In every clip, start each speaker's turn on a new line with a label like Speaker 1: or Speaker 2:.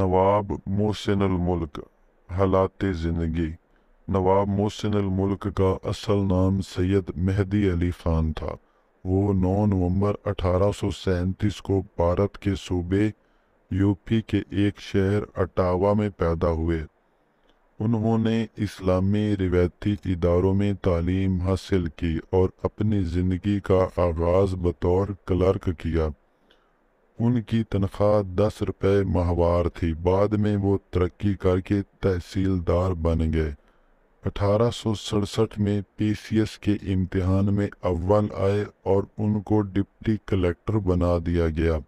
Speaker 1: नवाब मोहसिन मुल्क हालात ज़िंदगी नवाब मोहसिन मुल्क का असल नाम सैयद मेहदी अली ख़ान था वो 9 नवंबर अठारह को भारत के सूबे यूपी के एक शहर अटावा में पैदा हुए उन्होंने इस्लामी रिवायती इदारों में तालीम हासिल की और अपनी ज़िंदगी का आगाज़ बतौर क्लर्क किया उनकी तनख्वाह दस रुपये माहवार थी बाद में वो तरक्की करके तहसीलदार बन गए अठारह में पीसीएस के इम्तिहान में अव्वल आए और उनको डिप्टी कलेक्टर बना दिया गया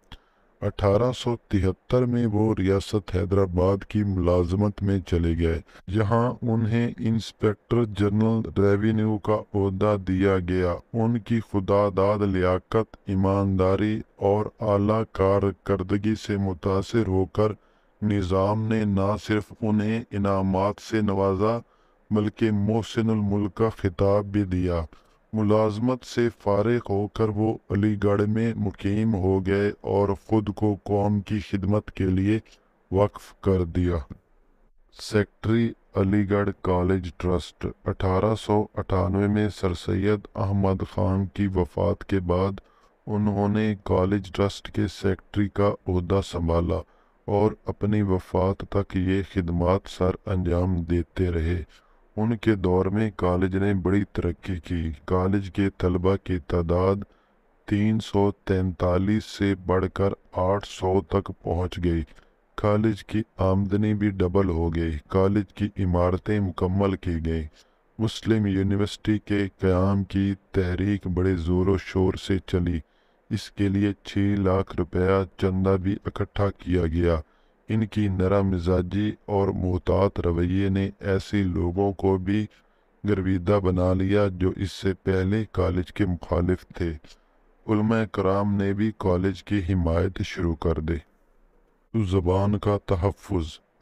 Speaker 1: 1873 में वो रियासत हैदराबाद की मुलाजमत में चले गए जहां उन्हें इंस्पेक्टर जनरल रेवेन्यू का अहदा दिया गया उनकी खुदादाद लियाकत ईमानदारी और आला कारकर्दगी से मुतासर होकर निज़ाम ने न सिर्फ उन्हें इनामात से नवाजा बल्कि मोहसिन मुल्क का खिताब भी दिया मुलाजमत से फारग होकर वो अलीगढ़ में मुकीम हो गए और ख़ुद को कौम की खिदमत के लिए वक्फ कर दिया सेक्ट्री अलीगढ़ कॉलेज ट्रस्ट अठारह में सर सैयद अहमद खान की वफात के बाद उन्होंने कॉलेज ट्रस्ट के सेक्ट्री का अहदा संभाला और अपनी वफात तक ये खिदमत सर अंजाम देते रहे उनके दौर में कॉलेज ने बड़ी तरक्की की कॉलेज के तलबा की तादाद तीन सौ तैंतालीस से बढ़कर आठ सौ तक पहुंच गई कॉलेज की आमदनी भी डबल हो गई कॉलेज की इमारतें मुकम्मल की गई मुस्लिम यूनिवर्सिटी के क्याम की तहरीक बड़े ज़ोर शोर से चली इसके लिए छः लाख रुपया चंदा भी इकट्ठा किया गया इनकी नरम मिजाजी और मोहतात रवैये ने ऐसे लोगों को भी गर्विदा बना लिया जो इससे पहले कॉलेज के मुखालिफ थे कराम ने भी कॉलेज की हिमायत शुरू कर दी ज़बान का तहफ़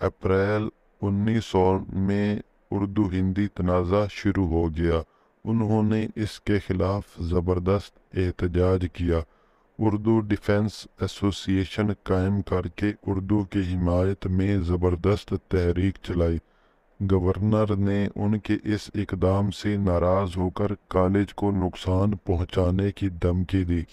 Speaker 1: अप्रैल उन्नीस सौ में उर्दू हिंदी तनाज़ा शुरू हो गया उन्होंने इसके ख़िलाफ़ ज़बरदस्त एहतजाज किया उर्दू डिफेंस एसोसिएशन कायम करके उर्दू की हिमायत में ज़बरदस्त तहरीक चलाई गवर्नर ने उनके इस इकदाम से नाराज़ होकर कॉलेज को नुकसान पहुंचाने की धमकी दी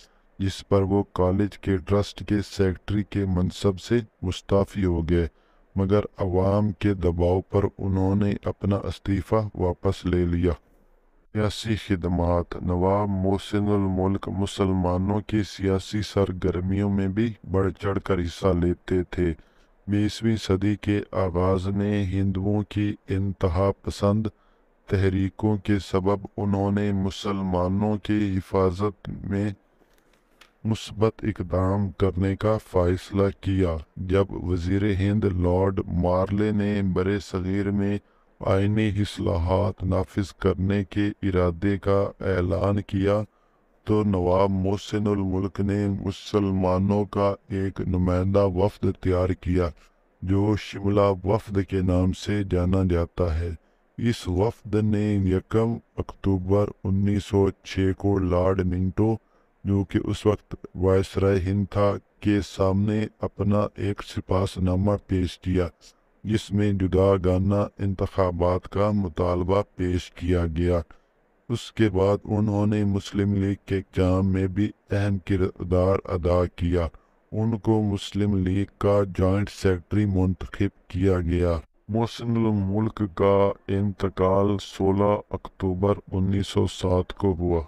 Speaker 1: जिस पर वो कॉलेज के ट्रस्ट के सेक्रेटरी के मनसब से मुस्ताफ़ी हो गए मगर आवाम के दबाव पर उन्होंने अपना इस्तीफ़ा वापस ले लिया सियासी खदमात नवाब मोहसिन मुल्क मुसलमानों की सियासी सरगर्मियों में भी बढ़ चढ़ कर हिस्सा लेते थे बीसवीं सदी के आगाज ने हिंदुओं की इंतहा पसंद तहरीकों के सबब उन्होंने मुसलमानों की हिफाजत में मुस्बत इकदाम करने का फ़ैसला किया जब वज़ी हिंद लॉर्ड मार्ले ने बर सग़ीर में आइनी असलाहत नाफिज करने के इरादे का ऐलान किया तो नवाब मोहसिनमल्क ने मुसलमानों का एक नुमाइंदा वफद तैयार किया जो शिमला वफद के नाम से जाना जाता है इस वफद ने यकम अक्टूबर 1906 को लॉर्ड मिंटो जो कि उस वक्त वायसराय हिंद था के सामने अपना एक सिपाशनामा पेश किया जिसमें गाना इंतबात का मुतालबा पेश किया गया उसके बाद उन्होंने मुस्लिम लीग के एग्जाम में भी अहम किरदार अदा किया उनको मुस्लिम लीग का जॉइंट सेक्रेटरी मुंतखब किया गया मोहसिन मुल्क का इंतकाल 16 अक्टूबर 1907 को हुआ